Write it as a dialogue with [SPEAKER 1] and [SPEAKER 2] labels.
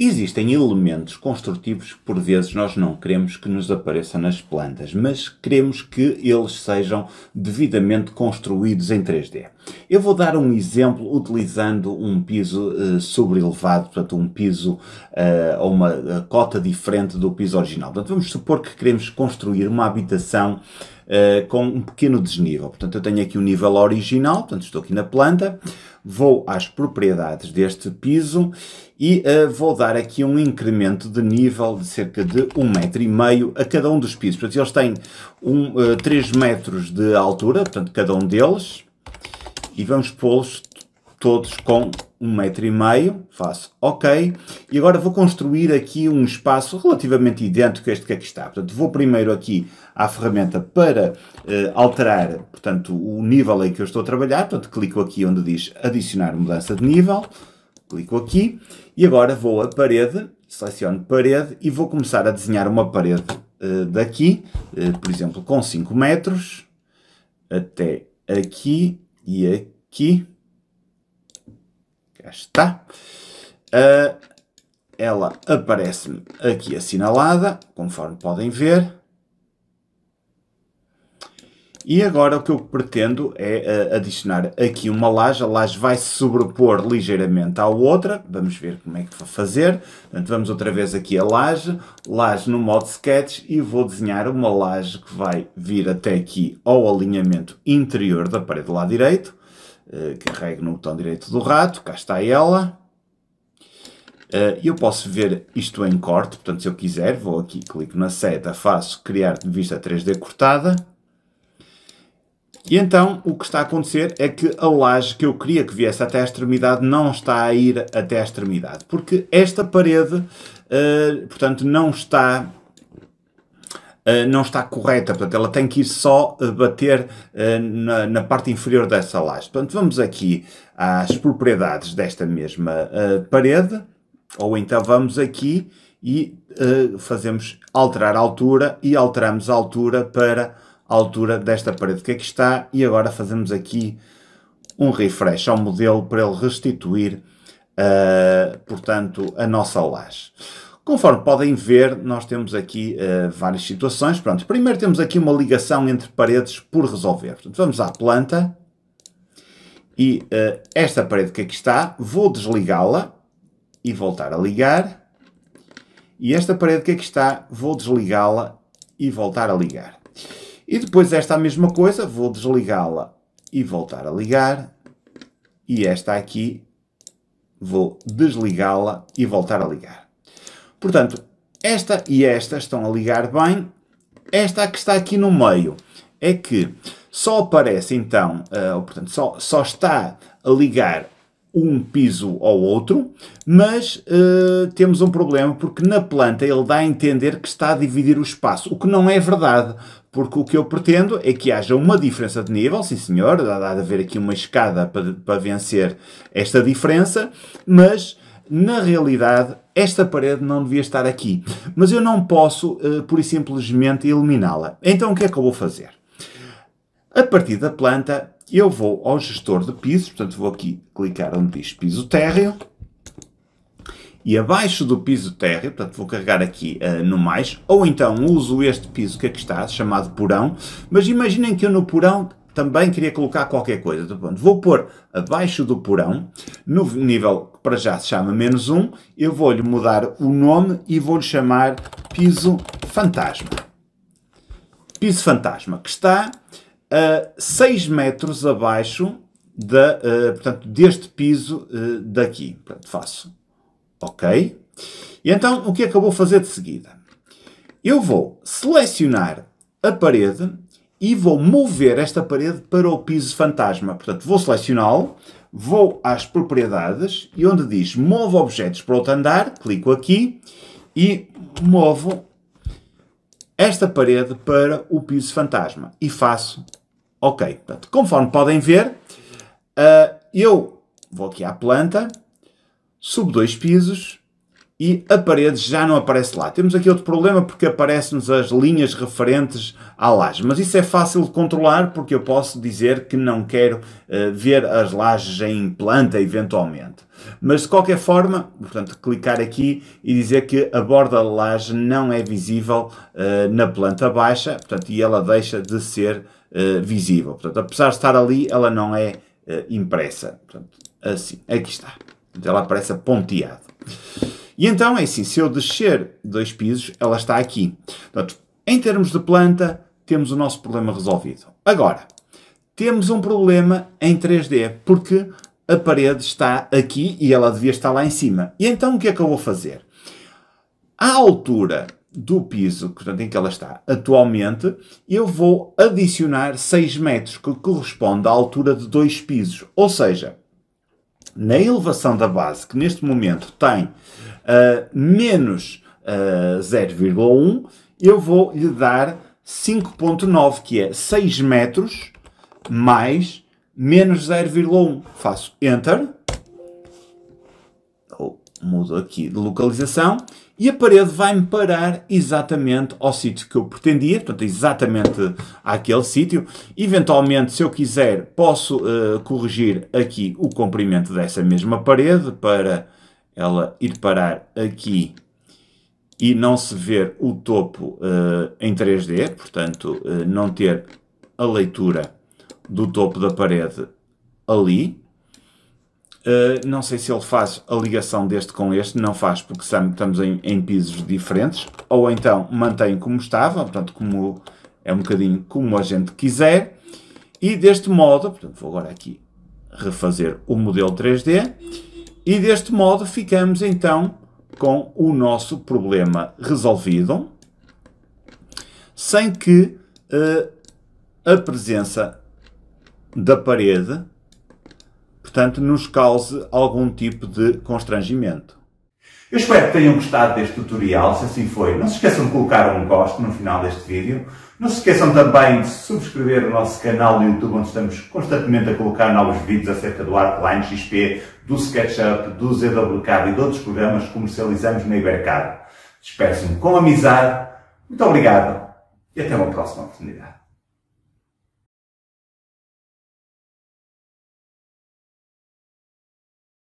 [SPEAKER 1] Existem elementos construtivos que por vezes nós não queremos que nos apareçam nas plantas, mas queremos que eles sejam devidamente construídos em 3D. Eu vou dar um exemplo utilizando um piso uh, eh, sobrelevado, portanto um piso eh, ou uma eh, cota diferente do piso original. Portanto, vamos supor que queremos construir uma habitação eh, com um pequeno desnível. Portanto, eu tenho aqui o um nível original, portanto, estou aqui na planta, vou às propriedades deste piso e uh, vou dar aqui um incremento de nível de cerca de um metro e meio a cada um dos pisos. Portanto, eles têm um, uh, eh, 3 metros de altura, portanto, cada um deles, e vamos pô-los todos com um metro e meio, faço OK, e agora vou construir aqui um espaço relativamente idêntico a este que aqui está. Portanto, vou primeiro aqui à ferramenta para eh, alterar, portanto, o nível em que eu estou a trabalhar, portanto, clico aqui onde diz adicionar mudança de nível, clico aqui, e agora vou à parede, seleciono parede, e vou começar a desenhar uma parede eh, daqui, eh, por exemplo, com 5 metros, até aqui e aqui, cá está. Uh, ela aparece-me aqui assinalada, conforme podem ver. E agora o que eu pretendo é uh, adicionar aqui uma laje. A laje vai se sobrepor ligeiramente à outra. Vamos ver como é que vou fazer. Portanto, vamos outra vez aqui a laje. Laje no modo Sketch e vou desenhar uma laje que vai vir até aqui ao alinhamento interior da parede lá direito. Eh, carrego no botão direito do rato, cá está ela. Eh, eu posso ver isto em corte, portanto, se eu quiser, vou aqui, clico na seta, faço criar de vista 3D cortada. E então, o que está a acontecer é que a laje que eu queria que viesse até a extremidade não está a ir até a extremidade, porque esta parede, eh, portanto, não está eh, não está correta, portanto, ela tem que ir só eh, bater eh, na, na parte inferior dessa laje. Portanto, vamos aqui às propriedades desta mesma parede, ou então vamos aqui e fazemos alterar a altura e alteramos a altura para a altura desta parede que aqui está e agora fazemos aqui um refresh ao modelo para ele restituir, portanto, a nossa laje. Conforme podem ver, nós temos aqui uh, várias situações. Pronto, primeiro temos aqui uma ligação entre paredes por resolver. Portanto, vamos à planta e uh, esta parede que aqui está, vou desligá-la e voltar a ligar. E esta parede que aqui está, vou desligá-la e voltar a ligar. E depois esta mesma coisa, vou desligá-la e voltar a ligar. E esta aqui, vou desligá-la e voltar a ligar. Portanto, esta e esta estão a ligar bem. Esta que está aqui no meio é que só aparece então, uh, portanto, só, só está a ligar um piso ao outro, mas uh, temos um problema porque na planta ele dá a entender que está a dividir o espaço, o que não é verdade, porque o que eu pretendo é que haja uma diferença de nível, sim senhor, dá, de haver aqui uma escada para, para vencer esta diferença, mas na realidade esta parede não devia estar aqui, mas eu não posso, uh, eh, por e simplesmente, eliminá-la. Então o que é que eu vou fazer? A partir da planta, eu vou ao gestor de pisos, portanto vou aqui clicar onde diz piso térreo, e abaixo do piso térreo, portanto vou carregar aqui uh, no mais, ou então uso este piso que aqui está, chamado porão, mas imaginem que eu no porão também queria colocar qualquer coisa. Então, pronto, vou pôr abaixo do porão, no nível que para já se chama menos 1, eu vou-lhe mudar o nome e vou-lhe chamar piso fantasma. Piso fantasma, que está a 6 metros abaixo da, uh, portanto, deste piso uh, daqui. Portanto, faço OK. E então, o que é que eu vou fazer de seguida? Eu vou selecionar a parede e vou mover esta parede para o piso fantasma. Portanto, vou selecioná-lo, vou às propriedades e onde diz move objetos para outro andar, clico aqui e movo esta parede para o piso fantasma e faço ok. Portanto, conforme podem ver, eh, eu vou aqui à planta, subo dois pisos e a parede já não aparece lá. Temos aqui outro problema porque aparecem-nos as linhas referentes à laje, mas isso é fácil de controlar porque eu posso dizer que não quero uh, ver as lajes em planta eventualmente. Mas de qualquer forma, portanto, clicar aqui e dizer que a borda da laje não é visível uh, na planta baixa, portanto, e ela deixa de ser uh, visível. Portanto, apesar de estar ali, ela não é impressa. Portanto, assim, aqui está. Ela aparece ponteada. E então é assim, se eu descer dois pisos, ela está aqui. Portanto, em termos de planta, temos o nosso problema resolvido. Agora, temos um problema em 3D, porque a parede está aqui e ela devia estar lá em cima. E então o que é que eu vou fazer? À altura do piso portanto, em que ela está atualmente, eu vou adicionar 6 metros, que corresponde à altura de dois pisos. Ou seja, na elevação da base, que neste momento tem uh, menos uh, eh, 0,1, eu vou lhe dar 5.9, que é 6 metros mais menos 0,1. Faço Enter. Oh, mudo aqui de localização e a parede vai-me parar exatamente ao sítio que eu pretendia, portanto, exatamente àquele sítio. Eventualmente, se eu quiser, posso uh, corrigir aqui o comprimento dessa mesma parede para ela ir parar aqui e não se ver o topo uh, em 3D, portanto, uh, não ter a leitura do topo da parede ali. Eh, não sei se ele faz a ligação deste com este, não faz porque estamos em, em, pisos diferentes, ou então mantém como estava, portanto, como é um bocadinho como a gente quiser, e deste modo, portanto, vou agora aqui refazer o modelo 3D, e deste modo ficamos então com o nosso problema resolvido, sem que uh, a presença da parede portanto, nos cause algum tipo de constrangimento. Eu espero que tenham gostado deste tutorial, se assim foi. Não se esqueçam de colocar um gosto no final deste vídeo. Não se esqueçam também de subscrever o nosso canal no YouTube, onde estamos constantemente a colocar novos vídeos acerca do Artline XP, do SketchUp, do ZWK e de outros programas que comercializamos na Ibercado. Despeço-me com amizade. Muito obrigado e até uma próxima oportunidade.